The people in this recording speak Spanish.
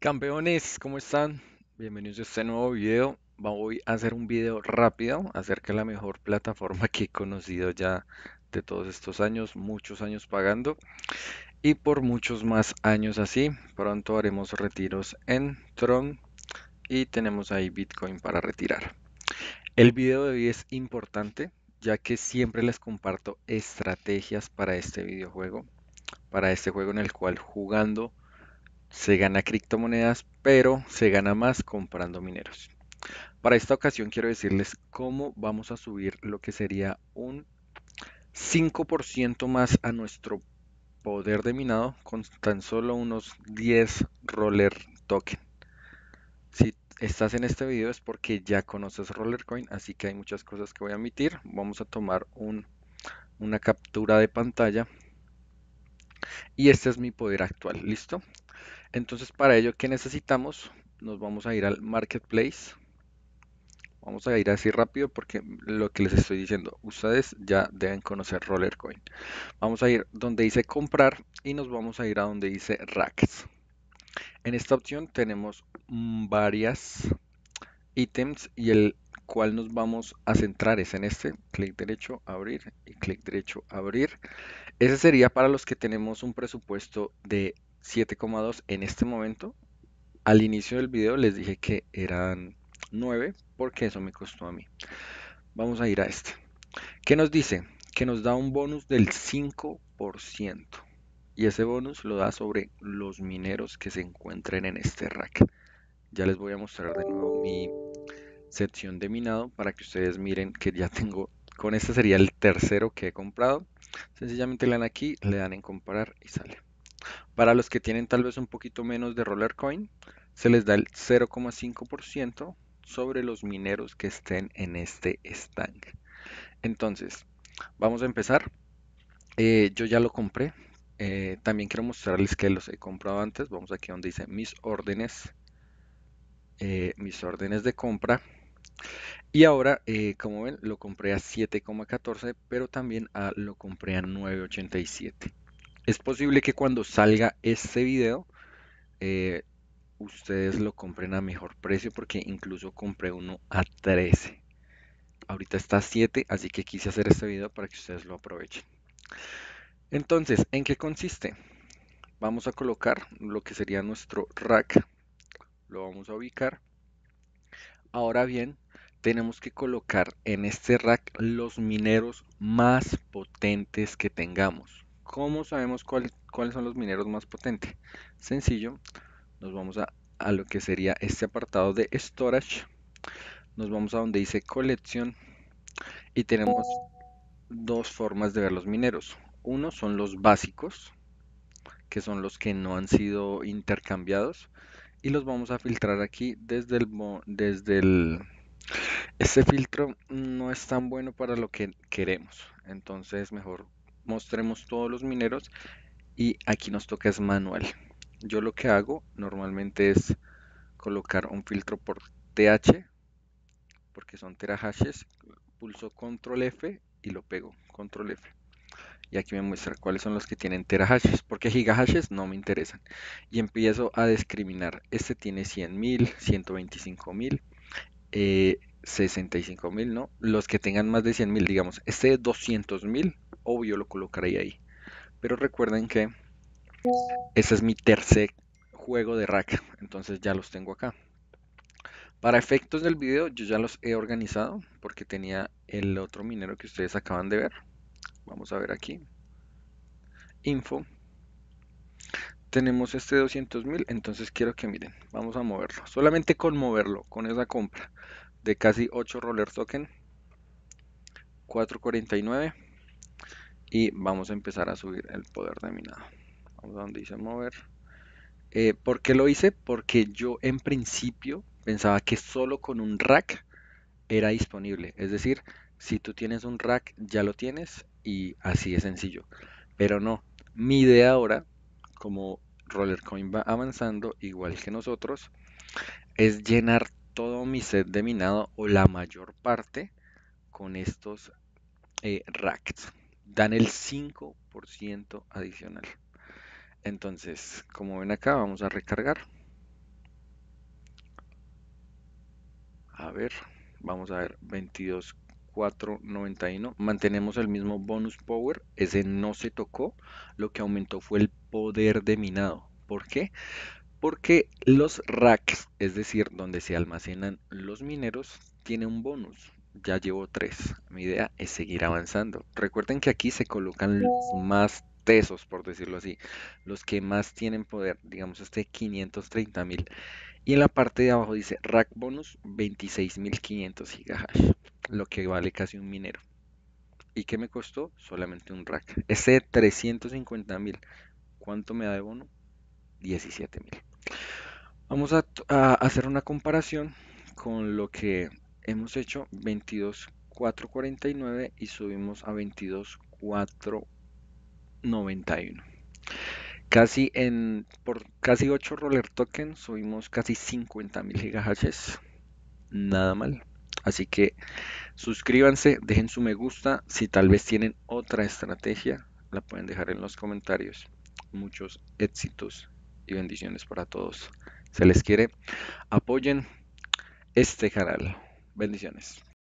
Campeones, ¿cómo están? Bienvenidos a este nuevo video. Voy a hacer un video rápido acerca de la mejor plataforma que he conocido ya de todos estos años, muchos años pagando y por muchos más años así. Pronto haremos retiros en Tron y tenemos ahí Bitcoin para retirar. El video de hoy es importante ya que siempre les comparto estrategias para este videojuego, para este juego en el cual jugando se gana criptomonedas, pero se gana más comprando mineros. Para esta ocasión quiero decirles cómo vamos a subir lo que sería un 5% más a nuestro poder de minado con tan solo unos 10 roller token. Si estás en este video es porque ya conoces Rollercoin, así que hay muchas cosas que voy a omitir. Vamos a tomar una captura de pantalla y este es mi poder actual, ¿listo? Entonces, para ello, ¿qué necesitamos? Nos vamos a ir al marketplace. Vamos a ir así rápido porque lo que les estoy diciendo, ustedes ya deben conocer Rollercoin. Vamos a ir donde dice comprar y nos vamos a ir a donde dice racks. En esta opción tenemos varias ítems y el cual nos vamos a centrar es en este, clic derecho, abrir y clic derecho, abrir. Ese sería para los que tenemos un presupuesto de 7,2 en este momento. Al inicio del video les dije que eran 9 porque eso me costó a mí. Vamos a ir a este. ¿Qué nos dice? Que nos da un bonus del 5%. Y ese bonus lo da sobre los mineros que se encuentren en este rack. Ya les voy a mostrar de nuevo mi sección de minado para que ustedes miren que ya tengo con este sería el tercero que he comprado. Sencillamente le dan aquí, le dan en comparar y sale. Para los que tienen tal vez un poquito menos de roller se les da el 0,5% sobre los mineros que estén en este stand. Entonces, vamos a empezar. Eh, yo ya lo compré. Eh, también quiero mostrarles que los he comprado antes. Vamos aquí donde dice mis órdenes. Eh, mis órdenes de compra. Y ahora, como ven, lo compré a 7,14, pero también lo compré a 9,87. Es posible que cuando salga este video, eh, ustedes lo compren a mejor precio porque incluso compré uno a 13. Ahorita está a 7, así que quise hacer este video para que ustedes lo aprovechen. Entonces, ¿en qué consiste? Vamos a colocar lo que sería nuestro rack. Lo vamos a ubicar. Ahora bien, tenemos que colocar en este rack los mineros más potentes que tengamos. ¿Cómo sabemos cuáles son los mineros más potentes? Sencillo, nos vamos a, lo que sería este apartado de Storage. Nos vamos a donde dice colección y tenemos dos formas de ver los mineros. Uno son los básicos, que son los que no han sido intercambiados. Y los vamos a filtrar aquí desde el... Desde el este filtro no es tan bueno para lo que queremos. Entonces mejor mostremos todos los mineros y aquí nos toca es manual. Yo lo que hago normalmente es colocar un filtro por TH, porque son terahashes, pulso control F y lo pego, control F. Y aquí me muestra cuáles son los que tienen terahashes, porque gigahashes no me interesan. Y empiezo a discriminar, este tiene 100.000, 125.000, 65.000, ¿no? Los que tengan más de 100.000, digamos, este de 200.000 obvio lo colocaré ahí. Pero recuerden que ese es mi tercer juego de rack, entonces ya los tengo acá. Para efectos del video yo ya los he organizado porque tenía el otro minero que ustedes acaban de ver. Vamos a ver aquí. Info. Tenemos este 200.000, entonces quiero que miren, vamos a moverlo. Solamente con moverlo, con esa compra de casi 8 roller token, 449 y vamos a empezar a subir el poder de minado. Vamos a donde dice mover. Eh, ¿Por qué lo hice? Porque yo en principio pensaba que solo con un rack era disponible. Es decir, si tú tienes un rack, ya lo tienes y así es sencillo. Pero no, mi idea ahora, como Rollercoin va avanzando igual que nosotros, es llenar todo mi set de minado o la mayor parte con estos eh, racks dan el 5% adicional. Entonces, como ven acá, vamos a recargar. A ver, vamos a ver 22.491. Mantenemos el mismo bonus power, ese no se tocó. Lo que aumentó fue el poder de minado. ¿Por qué? Porque los racks, es decir, donde se almacenan los mineros, tiene un bonus. Ya llevo tres. Mi idea es seguir avanzando. Recuerden que aquí se colocan los más tesos, por decirlo así, los que más tienen poder, digamos este 530 mil. Y en la parte de abajo dice rack bonus 26.500 gigahash, lo que vale casi un minero. ¿Y qué me costó? Solamente un rack. Ese 350 mil, ¿cuánto me da de bono? 17 mil. Vamos a hacer una comparación con lo que hemos hecho 22,449 y subimos a 22,491. Casi en por casi 8 roller tokens subimos casi 50.000 gigahashes. Nada mal. Así que suscríbanse, dejen su me gusta. Si tal vez tienen otra estrategia, la pueden dejar en los comentarios. Muchos éxitos y bendiciones para todos. Se les quiere. Apoyen este canal. Bendiciones.